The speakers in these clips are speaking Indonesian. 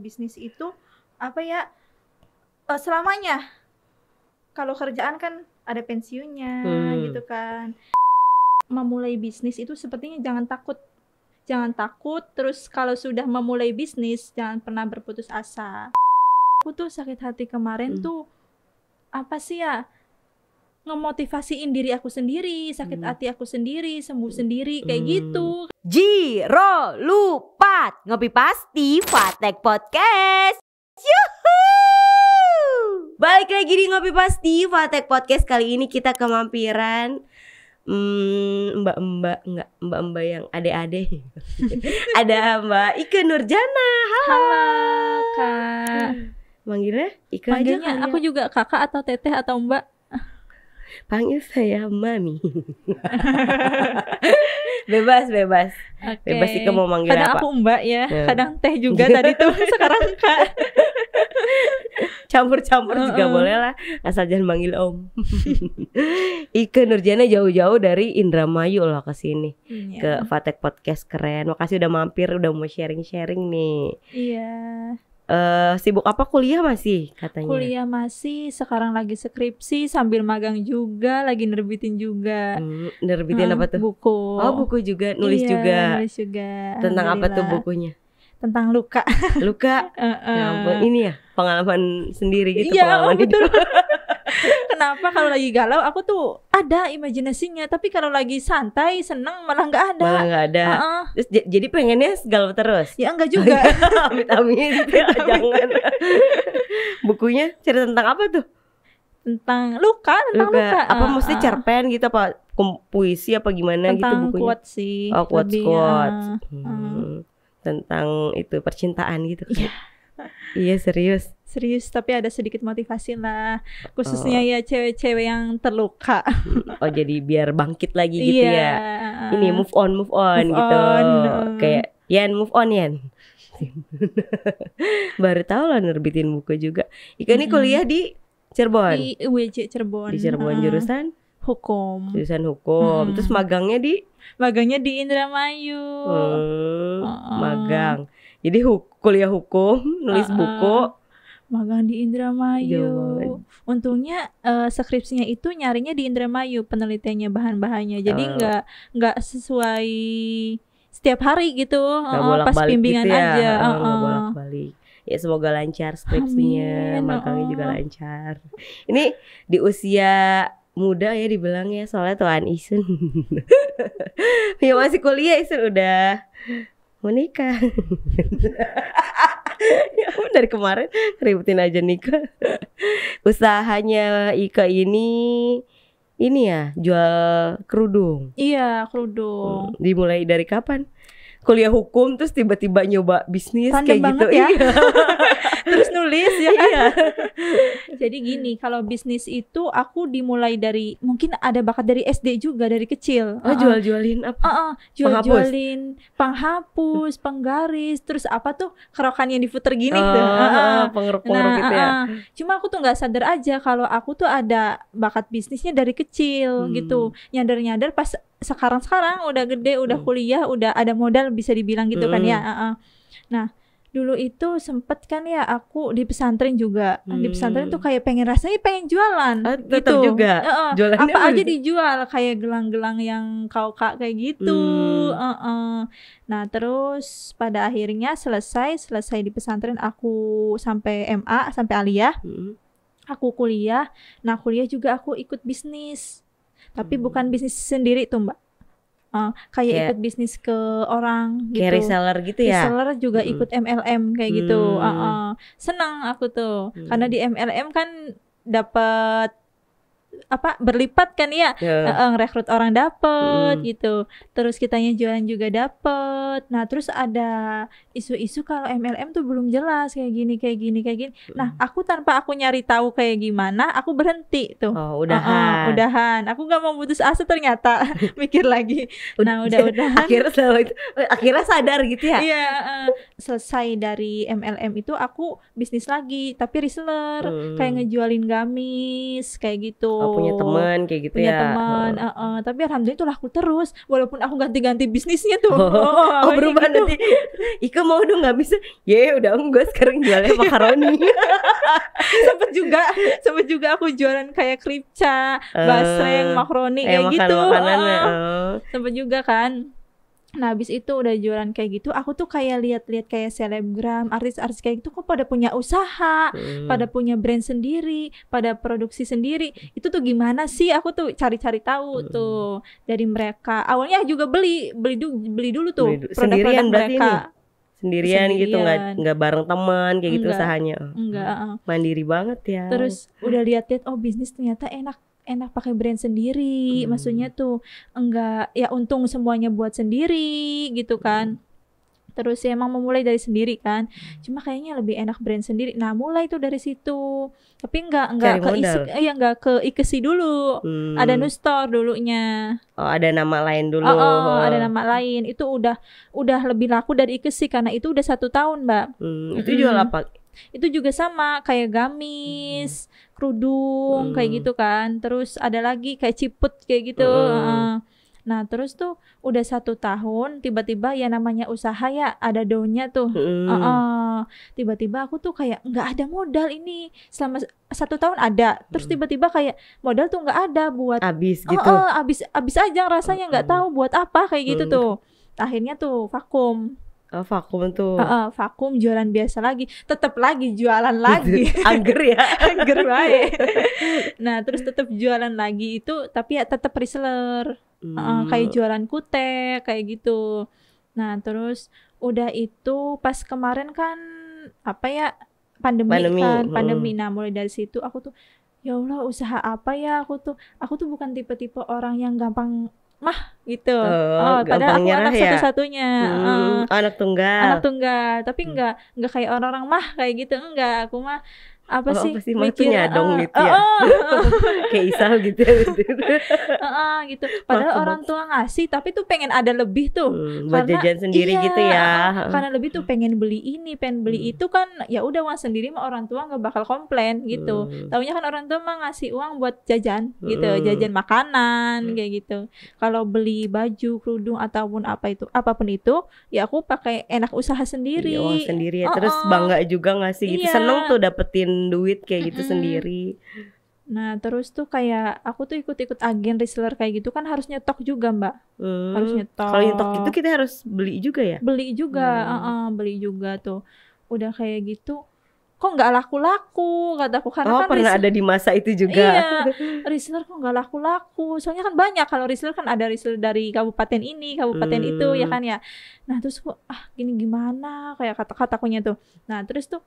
bisnis itu apa ya eh, selamanya kalau kerjaan kan ada pensiunnya hmm. gitu kan memulai bisnis itu sepertinya jangan takut jangan takut terus kalau sudah memulai bisnis jangan pernah berputus asa aku tuh sakit hati kemarin hmm. tuh apa sih ya ngemotivasiin diri aku sendiri, sakit hmm. hati aku sendiri, sembuh sendiri kayak hmm. gitu. Jiro lupat ngopi pasti Fatek Podcast. Yuhu! Balik lagi di ngopi pasti Fatek Podcast kali ini kita kemampiran hmm, mbak-mbak enggak mbak-mbak yang ade-ade. Ada Mbak Ike Nurjana. Halo, Halo Kak. Manggilnya Ike Manggilnya aku juga kakak atau teteh atau mbak panggil saya mami. bebas, bebas. Okay. Bebas sih kamu manggil kadang apa. Kadang aku mbak ya, yeah. kadang teh juga tadi tuh sekarang kak. Campur-campur uh -uh. juga boleh lah, asal jangan manggil om. Ike Nurjana jauh-jauh dari Indramayu loh ke sini. yeah. Hmm, ke Fatek ya. Podcast keren. Makasih udah mampir, udah mau sharing-sharing nih. Iya. Yeah uh, sibuk apa kuliah masih katanya? Kuliah masih, sekarang lagi skripsi sambil magang juga, lagi nerbitin juga. Hmm, nerbitin hmm, apa tuh? Buku. Oh, buku juga, nulis iya, juga. Nulis juga. Tentang apa tuh bukunya? Tentang luka. Luka. uh, uh. Ya ampun, ini ya pengalaman sendiri gitu, ya, pengalaman oh, hidup. Kenapa kalau lagi galau aku tuh ada imajinasinya, tapi kalau lagi santai, seneng malah nggak ada. Malah nggak ada. Uh -uh. Terus jadi pengennya galau terus. Ya enggak juga. Oh, Amit-amit iya. gitu ya, jangan. Bukunya cerita tentang apa tuh? tentang luka tentang luka, luka. apa uh, mesti uh, cerpen gitu apa puisi apa gimana gitu tentang gitu bukunya sih oh quotes lebih, quotes uh, hmm. uh. tentang itu percintaan gitu iya yeah. iya serius serius tapi ada sedikit motivasi lah khususnya oh. ya cewek-cewek yang terluka oh jadi biar bangkit lagi gitu yeah. ya ini move on move on move gitu on. kayak Yan move on Yan baru tahu lah nerbitin buku juga Ika ini kuliah di Cirebon di UJ e Cirebon di Cirebon uh. jurusan hukum jurusan hukum hmm. terus magangnya di magangnya di Indramayu hmm, uh magang jadi hu kuliah hukum nulis -uh. buku magang di Indramayu. Untungnya uh, skripsinya itu nyarinya di Indramayu penelitiannya bahan-bahannya. Jadi oh. nggak uh. nggak sesuai setiap hari gitu. Uh, pas gitu bimbingan gitu ya. aja. Uh, uh. bolak-balik. Ya semoga lancar skripsinya, magangnya uh. juga lancar. Ini di usia muda ya dibilang ya soalnya tuan Isun. ya masih kuliah Isun udah menikah. ya, dari kemarin ributin aja Nika. Usahanya Ika ini ini ya jual kerudung. Iya kerudung. dimulai dari kapan? kuliah hukum terus tiba-tiba nyoba bisnis Tandem kayak gitu ya. Iya. terus nulis ya Iya. Kan? Jadi gini, kalau bisnis itu aku dimulai dari mungkin ada bakat dari SD juga dari kecil. Oh, uh jual-jualin apa? Uh -uh. jual-jualin penghapus, penggaris, terus apa tuh kerokan yang diputer gini oh, tuh. Uh -uh. Pengeruk-pengeruk nah, gitu ya. Uh -uh. Cuma aku tuh nggak sadar aja kalau aku tuh ada bakat bisnisnya dari kecil hmm. gitu. Nyadar-nyadar pas sekarang-sekarang udah gede, udah hmm. kuliah, udah ada modal bisa dibilang gitu hmm. kan ya. Uh -uh. Nah, dulu itu sempet kan ya aku di pesantren juga hmm. di pesantren tuh hmm. kayak pengen rasanya pengen jualan uh, ah, tetap gitu juga uh -uh. Jualan apa aja dijual kayak gelang-gelang yang kau kak kayak gitu hmm. uh -uh. nah terus pada akhirnya selesai selesai di pesantren aku sampai MA sampai aliyah hmm. aku kuliah nah kuliah juga aku ikut bisnis tapi hmm. bukan bisnis sendiri tuh mbak uh, kayak yeah. ikut bisnis ke orang gitu. Kayak reseller gitu ya. Reseller juga hmm. ikut MLM kayak gitu. hmm. gitu. Uh, uh, senang aku tuh hmm. karena di MLM kan dapat apa berlipat kan ya yeah. Ya. ngerekrut orang dapet mm. gitu terus kitanya jualan juga dapet nah terus ada isu-isu kalau MLM tuh belum jelas kayak gini kayak gini kayak gini nah aku tanpa aku nyari tahu kayak gimana aku berhenti tuh oh, udahan uh -uh, udahan aku nggak mau putus asa ternyata mikir lagi nah udah udahan akhirnya itu akhirnya sadar gitu ya iya yeah, uh, selesai dari MLM itu aku bisnis lagi tapi reseller mm. kayak ngejualin gamis kayak gitu oh, punya teman kayak gitu punya ya. teman, uh. uh, uh, tapi alhamdulillah itu laku terus walaupun aku ganti-ganti bisnisnya tuh. Oh, oh, oh berubah gitu. nanti. Ika mau dong nggak bisa. Ye, udah enggak sekarang jualnya makaroni. sempet juga, sempet juga aku jualan kayak kripca, uh, basreng, makaroni eh, kayak makan, gitu. Makanan, uh, uh. Sempet juga kan Nah, abis itu udah jualan kayak gitu, aku tuh kayak lihat-lihat kayak selebgram, artis-artis kayak gitu kok pada punya usaha, hmm. pada punya brand sendiri, pada produksi sendiri. Itu tuh gimana sih? Aku tuh cari-cari tahu hmm. tuh dari mereka. Awalnya juga beli, beli dulu beli dulu tuh produk-produk mereka. Ini? Sendirian, sendirian gitu nggak nggak bareng teman kayak gitu usahanya enggak hmm. mandiri banget ya terus udah lihat-lihat oh bisnis ternyata enak enak pakai brand sendiri. Hmm. Maksudnya tuh enggak ya untung semuanya buat sendiri gitu kan. Terus ya emang memulai dari sendiri kan. Hmm. Cuma kayaknya lebih enak brand sendiri. Nah, mulai tuh dari situ. Tapi enggak enggak ke isi, ya enggak ke Ikesi e dulu. Hmm. Ada nustor Store dulunya. Oh, ada nama lain dulu. Oh, oh, oh, ada nama lain. Itu udah udah lebih laku dari Ikesi e karena itu udah satu tahun, Mbak. Hmm, itu hmm. jual apa? itu juga sama kayak gamis, hmm. kerudung hmm. kayak gitu kan. Terus ada lagi kayak ciput kayak gitu. Hmm. Nah terus tuh udah satu tahun tiba-tiba ya namanya usaha ya ada daunnya tuh. Hmm. Uh -uh. Tiba-tiba aku tuh kayak nggak ada modal ini selama satu tahun ada. Terus hmm. tiba-tiba kayak modal tuh nggak ada buat. Abis gitu. Oh, -uh, abis abis aja rasanya nggak hmm. tahu buat apa kayak gitu hmm. tuh. Akhirnya tuh vakum Oh, vakum tuh. Uh, uh, vakum jualan biasa lagi, tetap lagi jualan lagi. Angger ya, angger baik. nah, terus tetap jualan lagi itu tapi ya tetap reseller. Hmm. Uh, kayak jualan kute, kayak gitu. Nah, terus udah itu pas kemarin kan apa ya pandemi, pandemi. kan, hmm. pandemi. Hmm. Nah, mulai dari situ aku tuh ya Allah usaha apa ya aku tuh aku tuh bukan tipe-tipe orang yang gampang mah gitu. Oh, oh padahal aku anak ya? satu-satunya. Hmm, uh, anak tunggal. Anak tunggal, tapi enggak hmm. enggak kayak orang-orang mah kayak gitu. Enggak, aku mah apa sih, apa sih dong eh, gitu eh, ya uh, uh, kayak Isal gitu ya gitu. gitu padahal orang tua ngasih tapi tuh pengen ada lebih tuh hmm, karena, jajan sendiri iya, gitu ya karena lebih tuh pengen beli ini pengen beli hmm. itu kan ya udah uang sendiri mah orang tua nggak bakal komplain gitu hmm. taunya kan orang tua mah ngasih uang buat jajan gitu hmm. jajan makanan hmm. kayak gitu kalau beli baju kerudung ataupun apa itu apapun itu ya aku pakai enak usaha sendiri ya, uang sendiri ya terus bangga juga ngasih gitu iya. seneng tuh dapetin duit kayak gitu mm -hmm. sendiri. Nah terus tuh kayak aku tuh ikut-ikut agen reseller kayak gitu kan harus nyetok juga mbak, hmm. harus nyetok. Kalau nyetok itu kita harus beli juga ya? Beli juga, hmm. uh -uh, beli juga tuh. Udah kayak gitu, kok nggak laku-laku kataku karena oh, kan pernah ada di masa itu juga. Iya, reseller kok nggak laku-laku. Soalnya kan banyak kalau reseller kan ada reseller dari kabupaten ini, kabupaten hmm. itu ya hmm. kan ya. Nah terus kok ah gini gimana kayak kata-katakunya tuh. Nah terus tuh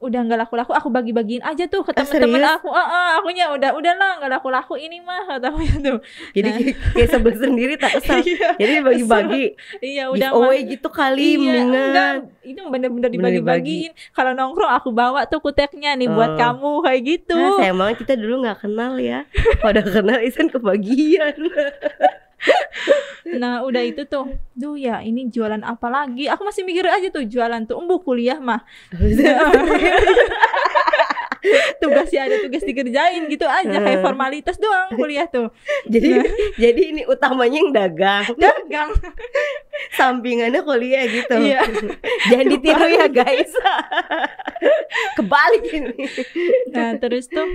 udah nggak laku-laku aku bagi-bagiin aja tuh ke eh, temen-temen aku aku ah, aku akunya udah udah lah nggak laku-laku ini mah katanya tuh gitu. jadi nah. kayak sebel sendiri tak kesal iya, jadi bagi-bagi iya udah away gitu kali iya, mendingan enggak, itu bener-bener dibagi-bagiin kalau nongkrong aku bawa tuh kuteknya nih oh. buat kamu kayak gitu nah, saya emang kita dulu nggak kenal ya pada kenal isen kebagian nah udah itu tuh duh ya ini jualan apa lagi aku masih mikir aja tuh jualan tuh umbu kuliah mah tugas sih ada tugas dikerjain gitu aja kayak formalitas doang kuliah tuh jadi nah. jadi ini utamanya yang dagang dagang sampingannya kuliah gitu iya. jangan ditiru ya guys kebalik ini nah terus tuh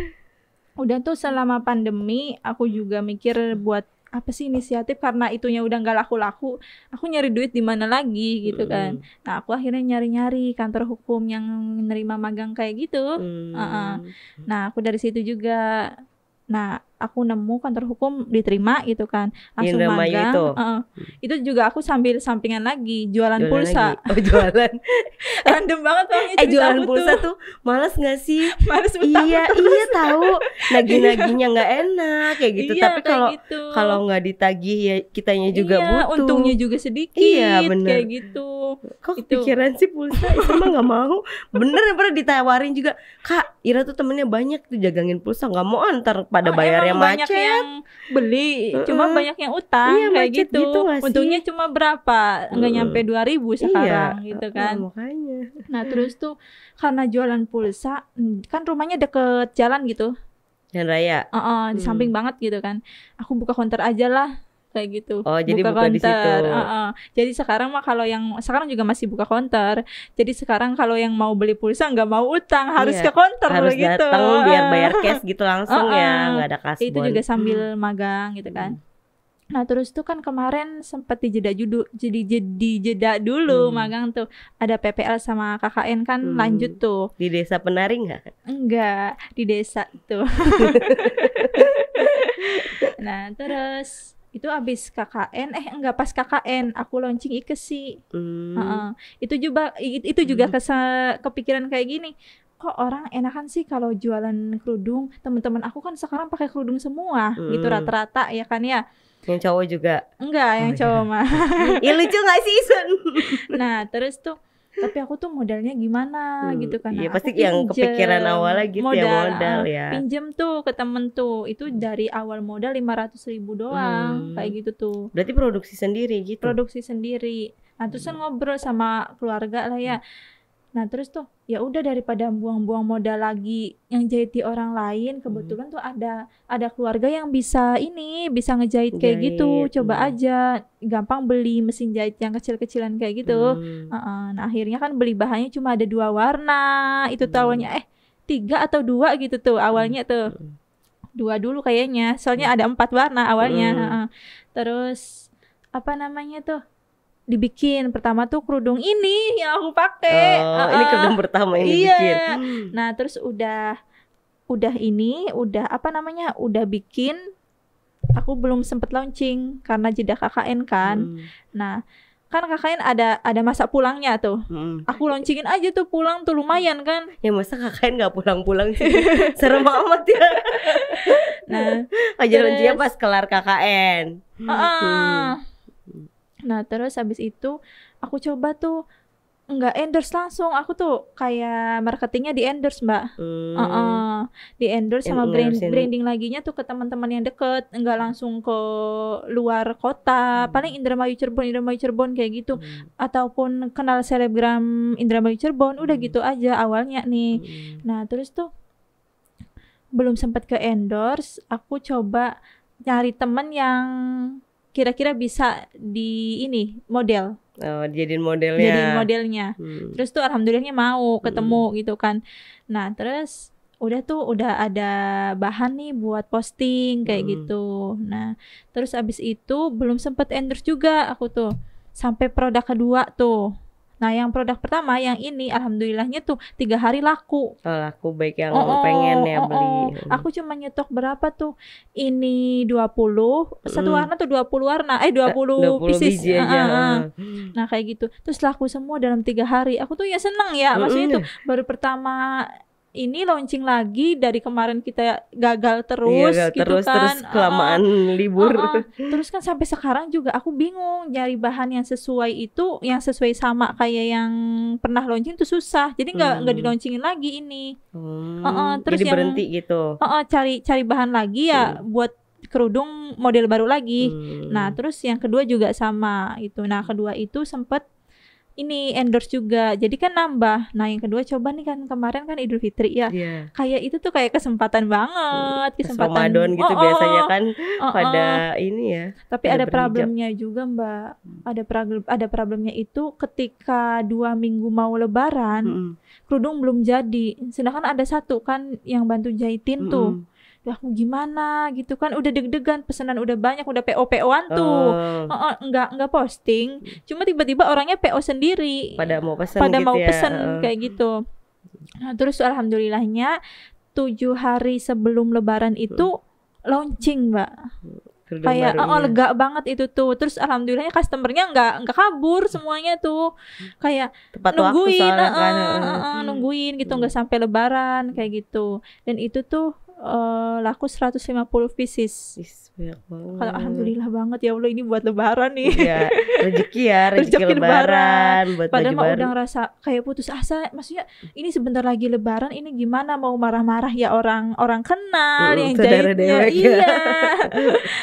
udah tuh selama pandemi aku juga mikir buat apa sih inisiatif karena itunya udah nggak laku-laku aku nyari duit di mana lagi gitu kan nah aku akhirnya nyari-nyari kantor hukum yang menerima magang kayak gitu hmm. uh -uh. nah aku dari situ juga nah aku nemu kantor hukum diterima gitu kan langsung yang magang itu. Uh, itu juga aku sambil sampingan lagi jualan, jualan pulsa lagi. oh jualan random banget tuh eh, eh jualan pulsa tuh, tuh males gak sih males iya terus. iya tahu nagih naginya nggak enak kayak gitu iya, tapi kalau gitu. kalau nggak ditagih ya kitanya juga iya, butuh untungnya juga sedikit iya bener kayak gitu kok itu. pikiran sih pulsa itu mah nggak mau bener pernah ditawarin juga kak Ira tuh temennya banyak tuh jagangin pulsa nggak mau antar pada oh, bayarnya yang banyak yang beli, uh, cuma banyak yang utang iya, kayak gitu. gitu Untungnya cuma berapa? Enggak uh, nyampe ribu iya. sekarang iya, gitu kan. Uh, Nah, terus tuh karena jualan pulsa hmm, kan rumahnya deket jalan gitu. Jalan raya. Uh -uh, di hmm. samping banget gitu kan. Aku buka konter aja lah kayak gitu. Oh, jadi buka, buka konter. Di situ. Uh -uh. Jadi sekarang mah kalau yang sekarang juga masih buka konter. Jadi sekarang kalau yang mau beli pulsa nggak mau utang, iya, harus yeah. ke konter harus gitu. Harus biar bayar cash gitu langsung uh -uh. ya, nggak ada kasbon. Itu juga sambil hmm. magang gitu kan. Hmm. Nah terus tuh kan kemarin sempat jeda judu, jadi jadi jeda dulu hmm. magang tuh ada PPL sama KKN kan hmm. lanjut tuh di desa penari nggak? Enggak di desa tuh. nah terus itu abis KKN eh enggak pas KKN aku launching ikesi e hmm. uh -uh. itu juga itu juga hmm. kesa, kepikiran kayak gini kok orang enakan sih kalau jualan kerudung teman-teman aku kan sekarang pakai kerudung semua gitu, hmm. gitu rata-rata ya kan ya yang cowok juga enggak yang oh, iya. cowok ya. mah ya lucu gak sih Sun nah terus tuh tapi aku tuh modalnya gimana hmm, gitu kan iya nah, pasti pinjem, yang kepikiran awal gitu ya, modal, ya modal ya pinjem tuh ke temen tuh itu hmm. dari awal modal lima ratus ribu doang hmm. kayak gitu tuh berarti produksi sendiri gitu produksi sendiri nah kan hmm. ngobrol sama keluarga lah ya hmm Nah terus tuh ya udah daripada buang-buang modal lagi yang jahit di orang lain hmm. kebetulan hmm. tuh ada ada keluarga yang bisa ini bisa ngejahit kayak gitu coba hmm. aja gampang beli mesin jahit yang kecil-kecilan kayak gitu hmm. uh -uh. nah akhirnya kan beli bahannya cuma ada dua warna itu tuh hmm. awalnya eh tiga atau dua gitu tuh awalnya hmm. tuh dua dulu kayaknya soalnya hmm. ada empat warna awalnya hmm. uh -uh. terus apa namanya tuh dibikin pertama tuh kerudung ini yang aku pakai oh, uh, ini ah, ah. kerudung pertama yang iya. dibikin hmm. nah terus udah udah ini udah apa namanya udah bikin aku belum sempet launching karena jeda KKN kan hmm. nah kan KKN ada ada masa pulangnya tuh. Hmm. Aku launchingin aja tuh pulang tuh lumayan kan. Ya masa KKN nggak pulang-pulang sih. Serem amat ya. nah, aja launchingnya pas kelar KKN. Uh ah, -uh. Hmm. Nah terus habis itu aku coba tuh nggak endorse langsung aku tuh kayak marketingnya di endorse mbak hmm. uh oh. -uh. di endorse sama brand, branding laginya tuh ke teman-teman yang deket nggak langsung ke luar kota hmm. paling Indramayu Cirebon Indramayu Cirebon kayak gitu hmm. ataupun kenal selebgram Indramayu Cirebon udah hmm. gitu aja awalnya nih hmm. nah terus tuh belum sempat ke endorse aku coba nyari temen yang kira-kira bisa di ini model Oh, jadiin modelnya. Jadiin modelnya. Hmm. Terus tuh alhamdulillahnya mau hmm. ketemu hmm. gitu kan. Nah, terus udah tuh udah ada bahan nih buat posting kayak hmm. gitu. Nah, terus abis itu belum sempet endorse juga aku tuh. Sampai produk kedua tuh. Nah, yang produk pertama yang ini alhamdulillahnya tuh tiga hari laku. Oh, laku baik yang oh, oh pengen ya oh, beli. Oh. Hmm. Aku cuma nyetok berapa tuh? Ini 20, mm. satu hmm. warna tuh 20 warna. Eh 20, eh, puluh pieces. aja. Uh -huh. Nah, kayak gitu. Terus laku semua dalam tiga hari. Aku tuh ya seneng ya. Maksudnya mm -hmm. baru pertama ini launching lagi dari kemarin kita gagal terus iya, gitu terus, kan terus kelamaan uh, libur uh, uh. terus kan sampai sekarang juga aku bingung nyari bahan yang sesuai itu yang sesuai sama kayak yang pernah launching itu susah jadi nggak nggak hmm. dilaunchingin lagi ini hmm. uh, uh, terus jadi yang, gitu uh, uh, cari cari bahan lagi ya hmm. buat kerudung model baru lagi. Hmm. Nah, terus yang kedua juga sama itu. Nah, kedua itu sempet ini endorse juga jadi kan nambah nah yang kedua coba nih kan kemarin kan Idul Fitri ya yeah. kayak itu tuh kayak kesempatan banget kesempatan Ramadan gitu oh, oh, biasanya kan oh, oh. pada ini ya tapi ada ada problemnya juga Mbak hmm. ada problem ada problemnya itu ketika dua minggu mau Lebaran mm -hmm. kerudung belum jadi sedangkan ada satu kan yang bantu jahitin mm -hmm. tuh lah mau gimana gitu kan udah deg-degan pesanan udah banyak udah PO PO-an tuh oh. uh, uh, nggak nggak posting cuma tiba-tiba orangnya PO sendiri pada mau pesan pada gitu mau ya. pesan uh. kayak gitu nah terus alhamdulillahnya tujuh hari sebelum lebaran itu launching mbak Kerudung kayak barunya. oh lega banget itu tuh terus alhamdulillahnya customernya nggak nggak kabur semuanya tuh kayak Tepat nungguin uh, kan. uh, uh, nungguin gitu nggak uh. sampai lebaran kayak gitu dan itu tuh uh, laku 150 pieces. Kalau alhamdulillah banget ya Allah ini buat lebaran nih. Iya, rezeki ya, rezeki, lebaran, buat Padahal mau udah ngerasa kayak putus asa, maksudnya ini sebentar lagi lebaran ini gimana mau marah-marah ya orang orang kenal uh, yang jahitnya. Iya.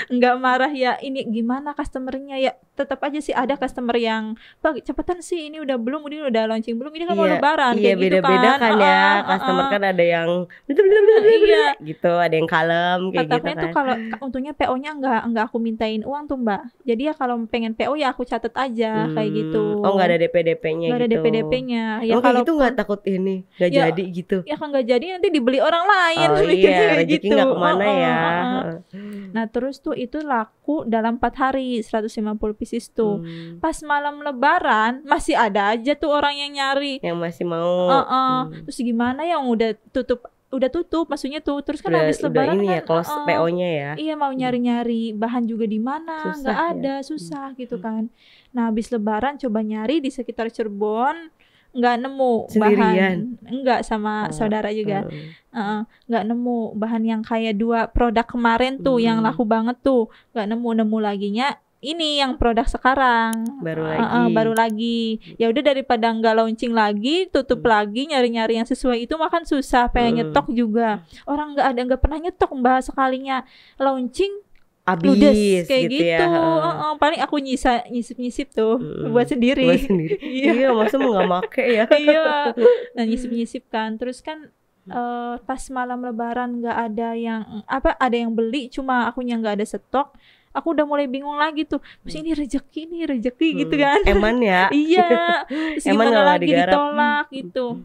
Enggak marah ya ini gimana customernya ya tetap aja sih ada customer yang pak cepetan sih ini udah belum ini udah launching belum ini kan iya, mau lebaran iya, kayak beda gitu kan beda kan ya uh, uh, customer kan ada yang belum belum belum iya. gitu ada yang kalem kayak Katanya gitu kan tuh kalau untungnya PO nya nggak nggak aku mintain uang tuh mbak jadi ya kalau pengen PO ya aku catat aja hmm. kayak gitu oh nggak ada DP DP nya nggak gitu. ada DP DP nya ya oh, kalau itu nggak takut ini nggak ya, jadi gitu ya kan nggak jadi nanti dibeli orang lain oh, iya, kayak gitu nggak kemana oh, ya oh, oh. nah terus tuh itu laku dalam empat hari 150 bisnis tuh. Hmm. Pas malam lebaran masih ada aja tuh orang yang nyari. Yang masih mau. Uh -uh. Hmm. Terus gimana ya, yang udah tutup udah tutup maksudnya tuh terus kan udah, habis lebaran ini ya, kan, ya close uh, PO-nya ya. Iya mau hmm. nyari-nyari bahan juga di mana nggak ya. ada, ya. susah gitu hmm. gitu kan. Nah, habis lebaran coba nyari di sekitar Cirebon nggak nemu Sendirian. bahan enggak sama oh, saudara juga oh. uh, nggak nemu bahan yang kayak dua produk kemarin tuh hmm. yang laku banget tuh nggak nemu nemu laginya ini yang produk sekarang baru lagi uh, uh, baru lagi ya udah daripada nggak launching lagi tutup hmm. lagi nyari-nyari yang sesuai itu makan susah pengen hmm. nyetok juga orang nggak ada nggak pernah nyetok mbak sekalinya launching abis Ludes, kayak gitu, gitu. Ya. Uh, uh, paling aku nyisa nyisip nyisip tuh hmm, buat sendiri buat sendiri iya. iya masa mau nggak make ya iya nah hmm. nyisip nyisip kan terus kan uh, pas malam lebaran nggak ada yang apa ada yang beli cuma akunya nggak ada stok aku udah mulai bingung lagi tuh terus hmm. ini rejeki ini rejeki hmm. gitu kan eman ya iya terus eman gimana lagi digarap. ditolak hmm. gitu hmm.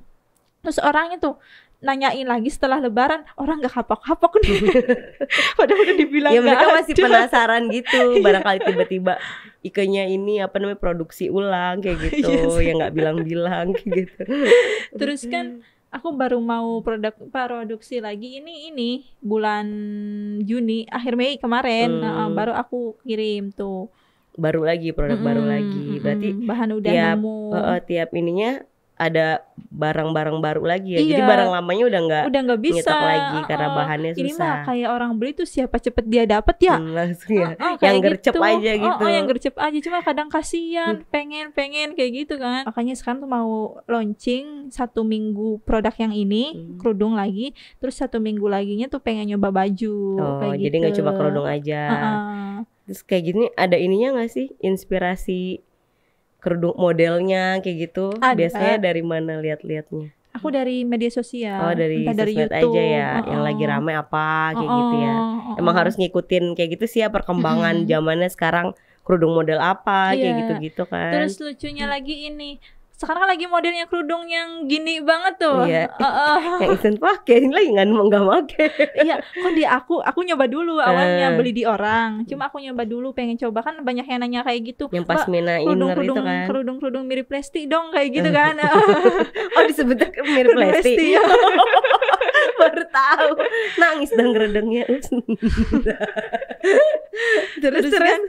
terus orang itu nanyain lagi setelah lebaran orang nggak kapok-kapok nih padahal udah dibilang ya mereka masih ada. penasaran gitu iya. barangkali tiba-tiba ikenya ini apa namanya produksi ulang kayak iya gitu yes. yang nggak bilang-bilang gitu terus kan aku baru mau produk produksi lagi ini ini bulan Juni akhir Mei kemarin hmm. nah, baru aku kirim tuh baru lagi produk -hmm, baru lagi berarti hmm, bahan udah tiap, nemu uh, tiap ininya ada barang-barang baru lagi ya. Iya. Jadi barang lamanya udah nggak udah nggak bisa lagi karena ah, bahannya susah. Ini mah kayak orang beli tuh siapa cepet dia dapat ya. Hmm, langsung ya. Oh, oh, yang gercep gitu. aja gitu. Oh, oh, yang gercep aja cuma kadang kasihan, pengen-pengen hmm. kayak gitu kan. Makanya sekarang tuh mau launching satu minggu produk yang ini, hmm. kerudung lagi, terus satu minggu laginya tuh pengen nyoba baju oh, kayak jadi gitu. coba kerudung aja. Uh -uh. Terus kayak gini ada ininya nggak sih inspirasi kerudung modelnya kayak gitu Ada. biasanya dari mana lihat-lihatnya aku dari media sosial oh dari Entah dari YouTube aja ya oh, yang uh-uh. lagi rame apa kayak oh, gitu ya oh, emang oh. harus ngikutin kayak gitu sih ya perkembangan zamannya sekarang kerudung model apa yeah. kayak iya. gitu-gitu kan terus lucunya hmm. lagi ini sekarang kan lagi modelnya kerudung yang gini banget tuh. Iya. Uh, uh. yang Isen pakai, ini lagi nggak mau nggak pakai. iya, kok di aku aku nyoba dulu awalnya uh. beli di orang. Cuma aku nyoba dulu pengen coba kan banyak yang nanya kayak gitu. Yang pasmina kerudung, inner kerudung, itu kan. Kerudung kerudung mirip plastik dong kayak gitu uh. kan. oh disebutnya mirip plastik Baru tahu. Nangis dan geredengnya. terus terus, terus. Kan?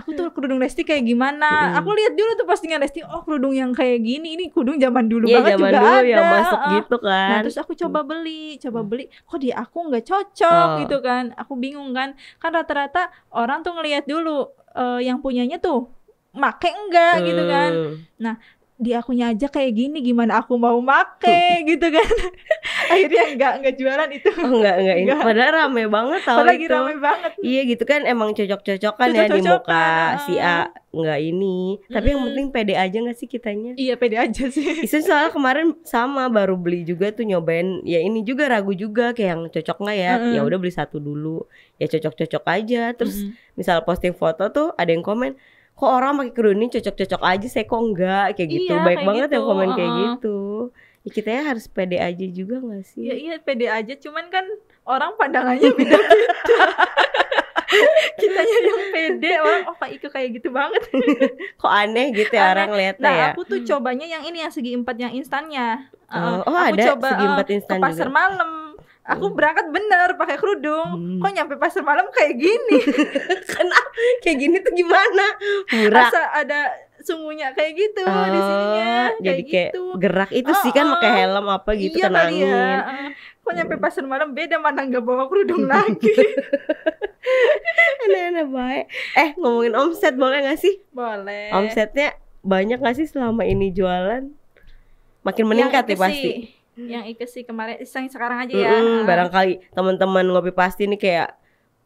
aku tuh kerudung Lesti kayak gimana. Hmm. Aku lihat dulu tuh postingan Lesti, oh kerudung yang kayak gini, ini kerudung zaman dulu ya, banget zaman juga dulu ya, ada. yang masuk uh. gitu kan. Nah, terus aku coba mm. beli, coba beli, kok di aku nggak cocok oh. gitu kan. Aku bingung kan. Kan rata-rata orang tuh ngelihat dulu uh, yang punyanya tuh make enggak hmm. gitu kan. Mm. Nah, di akunya aja kayak gini gimana aku mau make gitu kan akhirnya nggak nggak jualan itu oh, nggak nggak ini padahal rame banget tau lagi itu rame banget iya gitu kan emang cocok-cocokan cocok ya di muka si A nggak ini hmm tapi yang iya. penting pede aja nggak sih kitanya iya pede aja sih itu soalnya kemarin sama baru beli juga tuh nyobain ya ini juga ragu juga kayak yang cocok nggak ya hmm ya udah beli satu dulu ya cocok-cocok aja terus hmm misal posting foto tuh ada yang komen kok orang pakai kerudung ini cocok-cocok aja saya kok enggak kayak iya, gitu iya, baik banget gitu. ya komen uh -uh. kayak gitu ya kita ya harus pede aja juga gak sih ya iya pede aja cuman kan orang pandangannya beda-beda nyari yang pede orang oh Pak Iko kayak gitu banget kok aneh gitu ya aneh. orang lihatnya nah, ya aku tuh hmm. cobanya yang ini yang segi empat yang instannya oh, uh, oh aku ada coba, segi eh, empat instan uh, ke pasar juga. malam aku berangkat bener pakai kerudung hmm. kok nyampe pasar malam kayak gini kenapa kayak gini tuh gimana murah Asa ada sungguhnya kayak gitu oh, di sininya jadi kayak, kayak gitu. gerak itu oh, sih kan oh, pakai helm apa gitu iya, kan ya. kok nyampe hmm. pasar malam beda mana nggak bawa kerudung lagi aneh-aneh baik eh ngomongin omset boleh nggak sih boleh omsetnya banyak nggak sih selama ini jualan makin meningkat ya, ya pasti sih yang hmm. Ike sih kemarin yang sekarang aja ya. Mm-hmm, barangkali teman-teman ngopi pasti nih kayak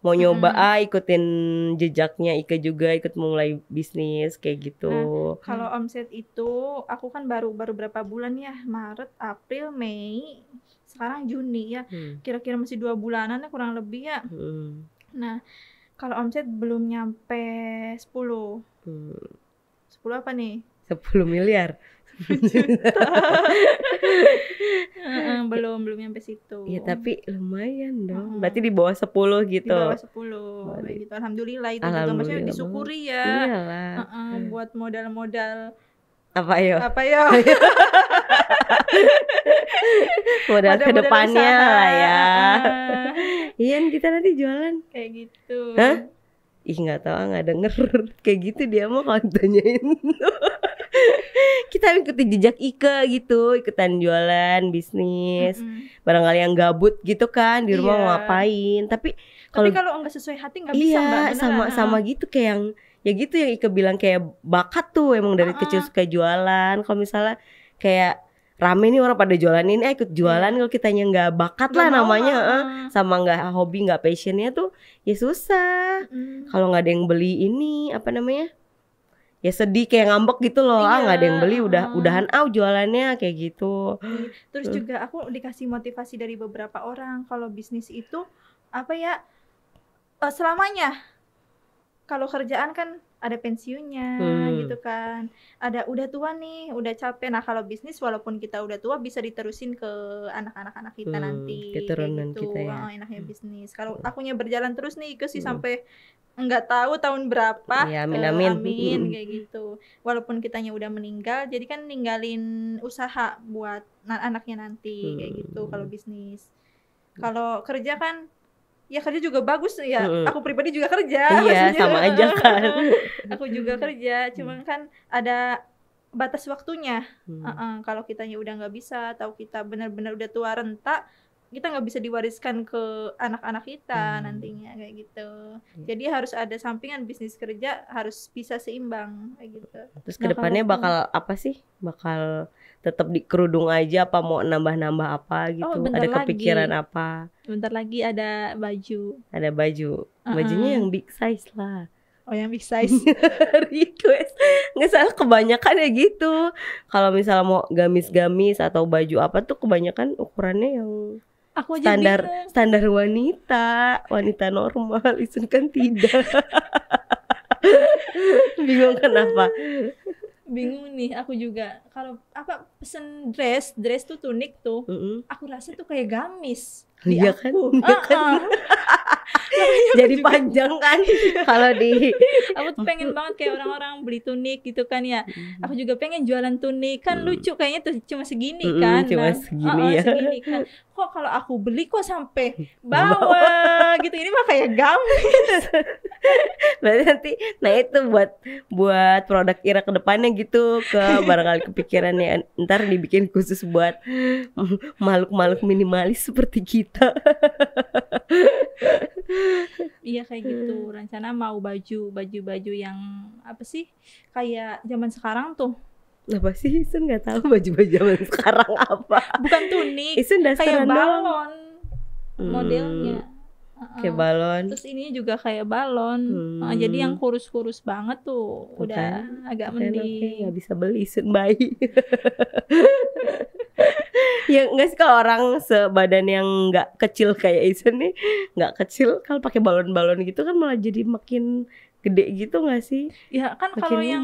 mau nyoba hmm. ah ikutin jejaknya Ika juga ikut mulai bisnis kayak gitu. Nah, kalau omset itu aku kan baru baru berapa bulan ya Maret, April, Mei, sekarang Juni ya kira hmm. kira-kira masih dua bulanan ya kurang lebih ya. Hmm. Nah kalau omset belum nyampe 10 hmm. 10 apa nih? 10 miliar belum belum nyampe situ. Ya tapi lumayan dong. Uh, Berarti di bawah sepuluh gitu. Di bawah 10. Gitu. Alhamdulillah itu Alhamdulillah juga maksudnya disyukuri ya. Iyalah. Uh -uh, buat modal-modal apa yo? Ya? Apa yo? Ya? modal ke depannya lah ya. Iya, kan kita nanti jualan kayak gitu. Hah? Ih nggak tahu nggak denger kayak gitu dia mau kalau ditanyain. kita ikuti jejak Ike gitu ikutan jualan bisnis mm -hmm. barangkali yang gabut gitu kan di rumah yeah. ngapain tapi kalau tapi kalau nggak sesuai hati nggak iya, bisa mbak sama sama ah. gitu kayak yang ya gitu yang Ike bilang kayak bakat tuh emang dari uh -uh. kecil suka jualan kalau misalnya kayak rame nih orang pada jualan ini eh, ikut jualan hmm. kalau kitanya nggak bakat gak lah mau, namanya uh. -uh. sama nggak hobi nggak passionnya tuh ya susah hmm. kalau nggak ada yang beli ini apa namanya ya sedih kayak ngambek gitu loh ah, iya. ah nggak ada yang beli udah udahan ah jualannya kayak gitu iya, terus Tuh. juga aku dikasih motivasi dari beberapa orang kalau bisnis itu apa ya eh, selamanya kalau kerjaan kan ada pensiunnya hmm. gitu kan ada udah tua nih udah capek nah kalau bisnis walaupun kita udah tua bisa diterusin ke anak-anak anak kita hmm. nanti keturunan gitu. kita ya oh, enaknya hmm. bisnis kalau hmm. akunya berjalan terus nih ke sih hmm. sampai nggak tahu tahun berapa ya, amin, amin. amin hmm. kayak gitu walaupun kitanya udah meninggal jadi kan ninggalin usaha buat anak anaknya nanti hmm. kayak gitu kalau hmm. bisnis kalau kerja kan ya kerja juga bagus ya hmm. aku pribadi juga kerja iya sama aja kan aku juga kerja cuman kan ada batas waktunya hmm. uh -uh, kalau kitanya udah nggak bisa atau kita benar-benar udah tua renta kita nggak bisa diwariskan ke anak-anak kita hmm. nantinya kayak gitu. Hmm. Jadi harus ada sampingan bisnis kerja harus bisa seimbang kayak gitu. Terus nah, kedepannya bakal apa sih? Bakal tetap di kerudung aja apa mau nambah-nambah apa gitu? Oh, ada kepikiran lagi. apa? Bentar lagi ada baju. Ada baju. Bajunya uh -huh. yang big size lah. Oh yang big size request nggak salah kebanyakan ya gitu. Kalau misalnya mau gamis-gamis atau baju apa tuh kebanyakan ukurannya yang Aku standar bingung. standar wanita wanita normal itu kan tidak bingung kenapa bingung nih aku juga kalau apa pesen dress dress tuh tunik tuh uh -uh. aku rasa tuh kayak gamis iya kan, uh -uh. kan? jadi panjang kan kalau di aku tuh pengen banget kayak orang-orang beli tunik gitu kan ya mm-hmm. aku juga pengen jualan tunik kan hmm. lucu kayaknya tuh cuma segini hmm, kan cuma nah, segini oh, oh, ya segini kan kok kalau aku beli kok sampai bawa gitu ini mah kayak gamis berarti nanti nah itu buat buat produk Ira kedepannya gitu ke barangkali kepikirannya ntar dibikin khusus buat makhluk-makhluk minimalis seperti kita iya kayak gitu hmm. rencana mau baju baju baju yang apa sih kayak zaman sekarang tuh apa sih Isun nggak tahu baju-baju zaman sekarang apa bukan tunik Isun kayak balon hmm. modelnya Uh, kayak balon. Terus ini juga kayak balon. Hmm. Nah, jadi yang kurus-kurus banget tuh Bukan. udah agak Bukan, mending. Okay. Gak bisa beli sun bayi. ya nggak sih kalau orang sebadan yang nggak kecil kayak Isen nih nggak kecil kalau pakai balon-balon gitu kan malah jadi makin gede gitu gak sih? Ya kan kalau yang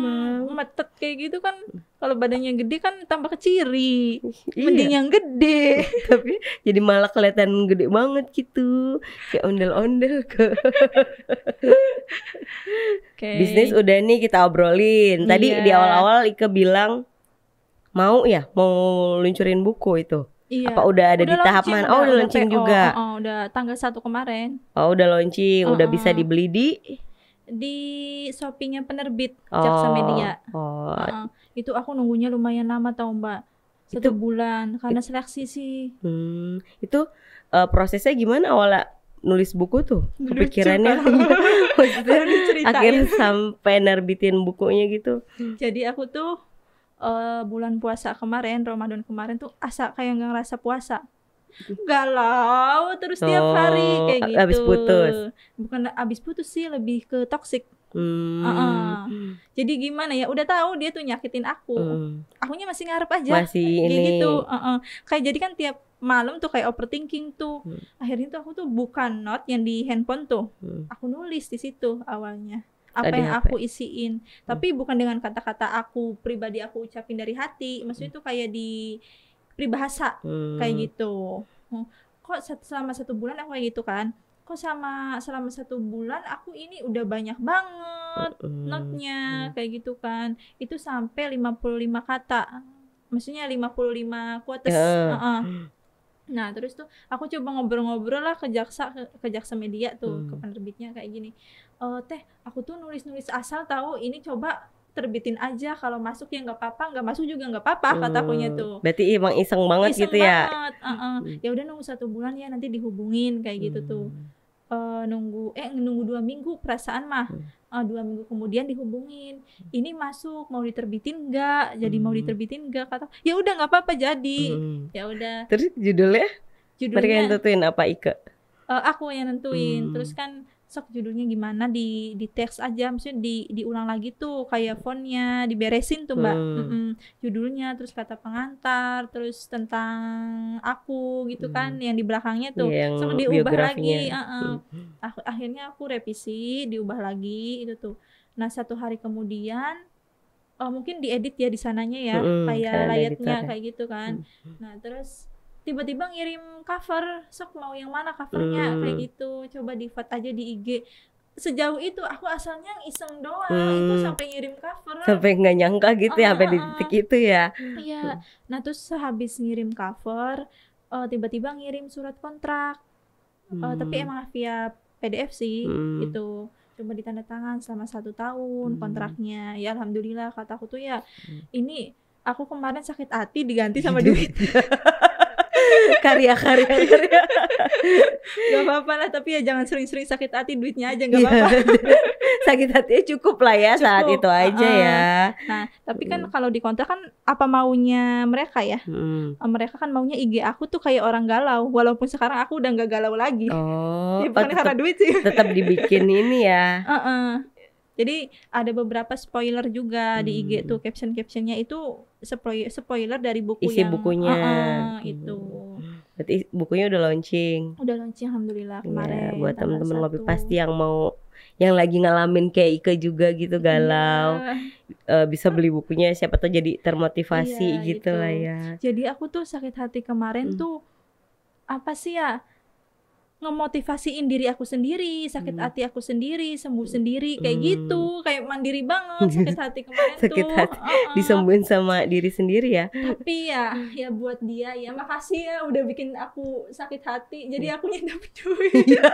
metet kayak gitu kan kalau badannya gede kan tambah keciri. Iya. Mending yang gede. Tapi jadi malah kelihatan gede banget gitu. Kayak ondel-ondel ke. okay. Bisnis udah nih kita obrolin. Tadi yeah. di awal-awal Ike bilang mau ya mau luncurin buku itu. Iya. Apa udah ada udah di tahap mana? Oh, udah, launching juga. Oh, oh, udah tanggal satu kemarin. Oh, udah launching, oh, udah bisa uh-uh. dibeli di di shoppingnya penerbit oh, Jaksa Media. Oh. Uh, itu aku nunggunya lumayan lama tau Mbak. Satu itu, bulan karena seleksi sih. Hmm, itu uh, prosesnya gimana awalnya nulis buku tuh? Kepikirannya akhirnya sampai nerbitin bukunya gitu. Jadi aku tuh uh, bulan puasa kemarin, Ramadan kemarin tuh asa kayak nggak ngerasa puasa. galau terus oh, tiap hari oh, kayak gitu. Abis putus. Bukan abis putus sih lebih ke toxic. Hmm. Uh -uh. Jadi gimana ya? Udah tahu dia tuh nyakitin aku. Hmm. Akunya masih ngarep aja. Masih kayak gitu. Uh -uh. Kayak jadi kan tiap malam tuh kayak overthinking tuh. Hmm. Akhirnya tuh aku tuh bukan note yang di handphone tuh. Hmm. Aku nulis di situ awalnya apa yang aku isiin tapi hmm. tapi bukan dengan kata-kata aku pribadi aku ucapin dari hati maksudnya hmm. tuh kayak di peribahasa hmm. kayak gitu hmm. kok selama satu bulan aku kayak gitu kan kok sama selama satu bulan aku ini udah banyak banget hmm. notnya hmm. kayak gitu kan itu sampai 55 kata maksudnya 55 quotes yeah. uh -uh. Nah, terus tuh aku coba ngobrol-ngobrol lah ke jaksa ke, ke jaksa media tuh hmm. ke penerbitnya kayak gini. E, teh, aku tuh nulis-nulis asal tahu ini coba terbitin aja kalau masuk ya nggak apa-apa nggak masuk juga nggak apa-apa hmm. kata punya tuh gitu. berarti emang iseng banget iseng gitu ya? banget. ya uh -uh. ya udah nunggu satu bulan ya nanti dihubungin kayak hmm. gitu tuh uh, nunggu eh nunggu dua minggu perasaan mah uh, dua minggu kemudian dihubungin hmm. ini masuk mau diterbitin nggak jadi hmm. mau diterbitin nggak kata ya udah nggak apa-apa jadi hmm. ya udah terus judulnya judulnya mereka yang tentuin apa Ike uh, aku yang nentuin hmm. terus kan sok judulnya gimana di di teks aja maksudnya di diulang lagi tuh kayak fontnya diberesin tuh mbak hmm. Hmm, judulnya terus kata pengantar terus tentang aku gitu hmm. kan yang di belakangnya tuh iya, yang sama diubah lagi uh -uh. akhirnya aku revisi diubah lagi itu tuh nah satu hari kemudian oh, mungkin diedit ya di sananya ya -hmm, kayak layaknya ya. kayak gitu kan -hmm. nah terus tiba-tiba ngirim cover sok mau yang mana covernya hmm. kayak gitu coba di aja di IG sejauh itu aku asalnya iseng doang hmm. itu sampai ngirim cover sampai nggak nyangka gitu uh, ya sampai di titik itu ya iya nah terus habis ngirim cover uh, tiba-tiba ngirim surat kontrak eh, hmm. tapi emang via PDF sih hmm. gitu cuma ditanda selama satu tahun hmm. kontraknya ya alhamdulillah kataku tuh ya hmm. ini aku kemarin sakit hati diganti sama duit karya karya karya nggak apa-apa lah tapi ya jangan sering-sering sakit hati duitnya aja nggak iya, apa-apa sakit hati ya cukup lah ya cukup. saat itu aja uh -uh. ya nah tapi kan hmm. kalau dikontrak kan apa maunya mereka ya hmm. mereka kan maunya IG aku tuh kayak orang galau walaupun sekarang aku udah nggak galau lagi oh ya, bukan tetep, karena duit sih tetap dibikin ini ya uh -uh. Jadi ada beberapa spoiler juga hmm. di IG tuh caption-captionnya itu spoiler dari buku Isi yang bukunya uh -uh, itu. Berarti bukunya udah launching. Udah launching alhamdulillah iya, kemarin. Ya, buat temen-temen lebih pasti yang mau yang lagi ngalamin kayak Ike juga gitu iya. galau yeah. uh, bisa beli bukunya siapa tuh jadi termotivasi yeah, gitu, gitu lah ya. Jadi aku tuh sakit hati kemarin hmm. tuh apa sih ya ngemotivasiin diri aku sendiri, sakit hmm. hati aku sendiri, sembuh hmm. sendiri kayak hmm. gitu, kayak mandiri banget sakit hati kemarin sakit tuh. Hati. Uh -uh. Disembuhin sama diri sendiri ya. Tapi ya, ya buat dia ya makasih ya udah bikin aku sakit hati. Jadi hmm. aku nyedap duit.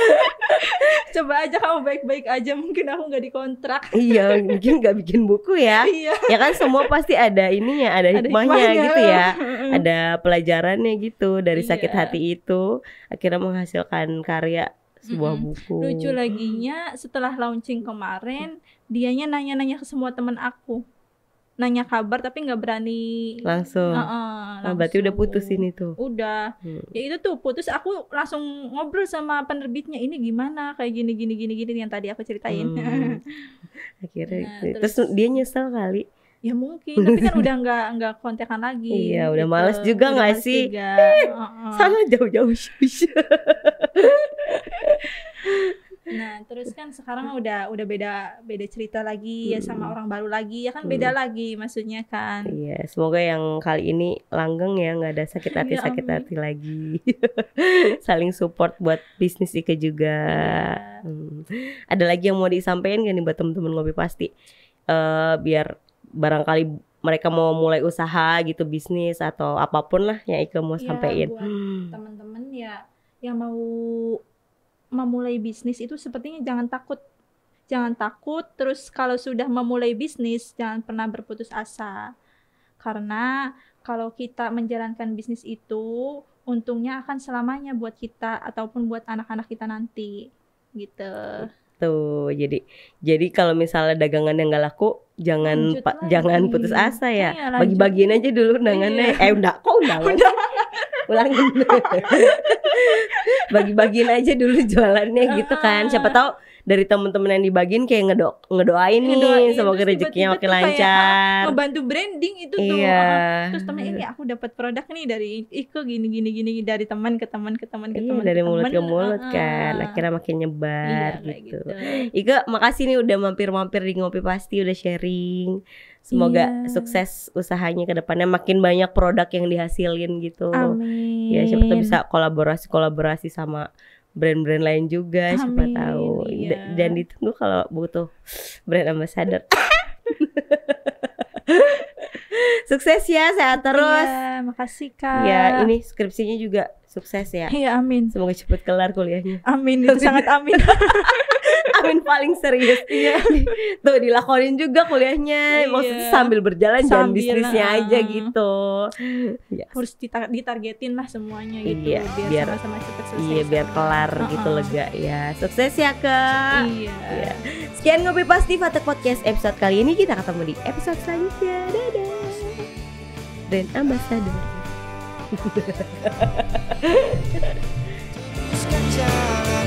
Coba aja kamu baik-baik aja mungkin aku nggak dikontrak. iya, mungkin nggak bikin buku ya. Iya. ya kan semua pasti ada ininya, ada, ada hikmahnya, gitu ya. ada pelajarannya gitu dari iya. sakit hati itu akhirnya menghasilkan karya sebuah mm -hmm. buku. Lucu laginya setelah launching kemarin, dianya nanya-nanya ke semua teman aku nanya kabar tapi nggak berani langsung. Uh -uh, langsung. Oh, berarti udah putus ini tuh. Udah. Hmm. Ya itu tuh putus aku langsung ngobrol sama penerbitnya ini gimana kayak gini gini gini gini yang tadi aku ceritain. Hmm. Akhirnya nah, gitu. terus, terus dia nyesel kali. Ya mungkin, tapi kan udah nggak nggak kontekan lagi. Iya, gitu. udah males juga nggak sih? Juga. Eh, uh -uh. Sana jauh-jauh. Nah, terus kan sekarang udah udah beda beda cerita lagi ya hmm. ya sama orang baru lagi ya kan hmm. beda lagi maksudnya kan. Iya, semoga yang kali ini langgeng ya nggak ada sakit hati ya, sakit hati lagi. Saling support buat bisnis Ike juga. Ya. Hmm. Ada lagi yang mau disampaikan gak nih buat temen-temen lebih pasti? Uh, biar barangkali mereka mau mulai usaha gitu bisnis atau apapun lah yang Ike mau ya, sampaikan. teman hmm. temen-temen ya yang mau memulai bisnis itu sepertinya jangan takut jangan takut terus kalau sudah memulai bisnis jangan pernah berputus asa karena kalau kita menjalankan bisnis itu untungnya akan selamanya buat kita ataupun buat anak-anak kita nanti gitu tuh jadi jadi kalau misalnya dagangan yang nggak laku jangan pa, jangan putus asa ya iya, bagi-bagiin aja dulu undangannya iya. eh udah kok enggak ulangin bagi-bagiin aja dulu jualannya gitu kan siapa ah. tahu dari temen-temen yang dibagiin kayak ngedo ngedoain nih ngedoain, semoga rezekinya makin ah, lancar. Membantu branding itu iya. tuh. Ah, uh, terus temen ini aku dapat produk nih dari Iko gini gini gini dari teman ke teman ke teman ke iya, teman. dari mulut ke mulut uh, kan. Akhirnya makin nyebar iya, gitu. gitu. Iko makasih nih udah mampir-mampir di ngopi pasti udah sharing. Semoga iya. sukses usahanya ke depannya makin banyak produk yang dihasilin gitu. Amin. Ya siapa tuh bisa kolaborasi-kolaborasi sama brand-brand lain juga Amin, siapa tahu iya. itu dan ditunggu kalau butuh brand ambassador sukses ya sehat iya, terus iya, makasih kak ya ini skripsinya juga sukses ya iya amin semoga cepat kelar kuliahnya amin itu sangat amin Amin paling serius iya. tuh dilakonin juga kuliahnya iya. maksudnya sambil berjalan sambil jangan bisnisnya ah. aja gitu yes. Iya. harus ditar ditargetin lah semuanya gitu iya, biar, sama-sama cepet selesai iya biar kelar uh -uh. gitu lega ya sukses ya ke. iya. iya sekian ngopi pasti Fatek Podcast episode kali ini kita ketemu di episode selanjutnya dadah dan ambassador Hahaha